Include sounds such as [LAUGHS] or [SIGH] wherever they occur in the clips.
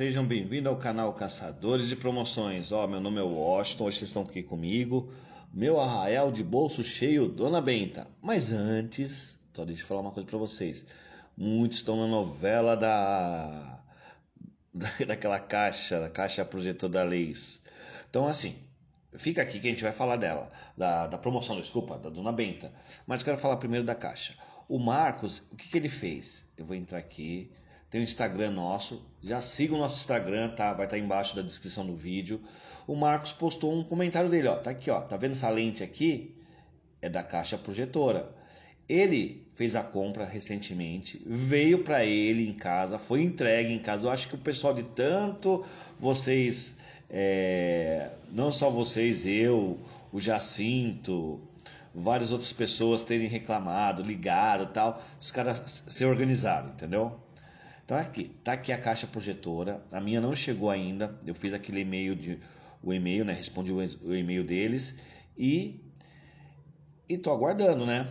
Sejam bem-vindos ao canal Caçadores de Promoções. Ó, oh, meu nome é Washington, hoje vocês estão aqui comigo. Meu arraial de bolso cheio, Dona Benta. Mas antes, só deixa eu falar uma coisa para vocês. Muitos estão na novela [LAUGHS] da... daquela caixa, da caixa projetor da Leis. Então, assim, Fica aqui que a gente vai falar dela, da, da promoção, desculpa, da Dona Benta. Mas eu quero falar primeiro da caixa. O Marcos, o que, que ele fez? Eu vou entrar aqui, tem o Instagram nosso. Já siga o nosso Instagram, tá? Vai estar tá embaixo da descrição do vídeo. O Marcos postou um comentário dele, ó. Tá aqui, ó. Tá vendo essa lente aqui? É da caixa projetora. Ele fez a compra recentemente, veio para ele em casa, foi entregue em casa. Eu acho que o pessoal de tanto vocês, é, não só vocês, eu, o Jacinto, várias outras pessoas terem reclamado, ligado tal, os caras se organizaram, entendeu? Então aqui, tá aqui a caixa projetora. A minha não chegou ainda. Eu fiz aquele e-mail de o e-mail, né? Respondi o e-mail deles e e tô aguardando, né?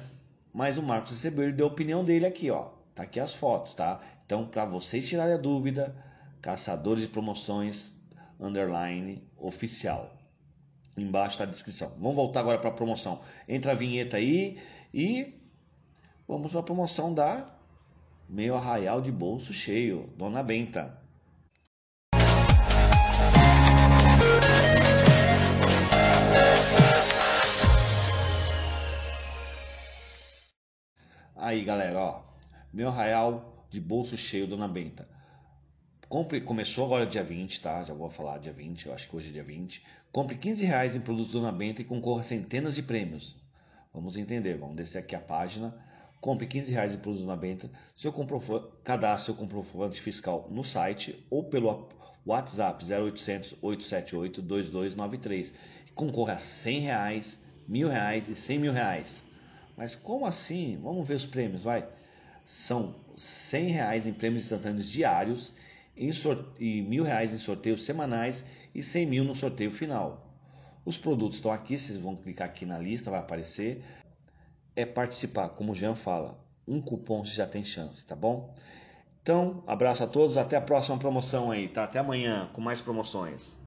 Mas o Marcos recebeu ele deu a opinião dele aqui, ó. Tá aqui as fotos, tá? Então para vocês tirarem a dúvida, caçadores de promoções underline oficial. Embaixo tá a descrição. Vamos voltar agora para a promoção. Entra a vinheta aí e vamos para a promoção da meu arraial de bolso cheio, dona Benta. Aí galera, ó, meu arraial de bolso cheio, dona Benta. Compre, começou agora dia 20, tá? Já vou falar dia 20, eu acho que hoje é dia 20. Compre 15 reais em produtos Dona Benta e concorra a centenas de prêmios. Vamos entender, vamos descer aqui a página Compre 15 reais em produtos na Benta. Seu cadastre seu comprovante fiscal no site ou pelo WhatsApp 0800 878 2293. Concorra a 100 reais, 1.000 reais e 100 mil reais. Mas como assim? Vamos ver os prêmios, vai. São 100 reais em prêmios instantâneos diários em e mil reais em sorteios semanais e 100 mil no sorteio final. Os produtos estão aqui, vocês vão clicar aqui na lista, vai aparecer é participar, como o Jean fala. Um cupom você já tem chance, tá bom? Então, abraço a todos, até a próxima promoção aí, tá? Até amanhã com mais promoções.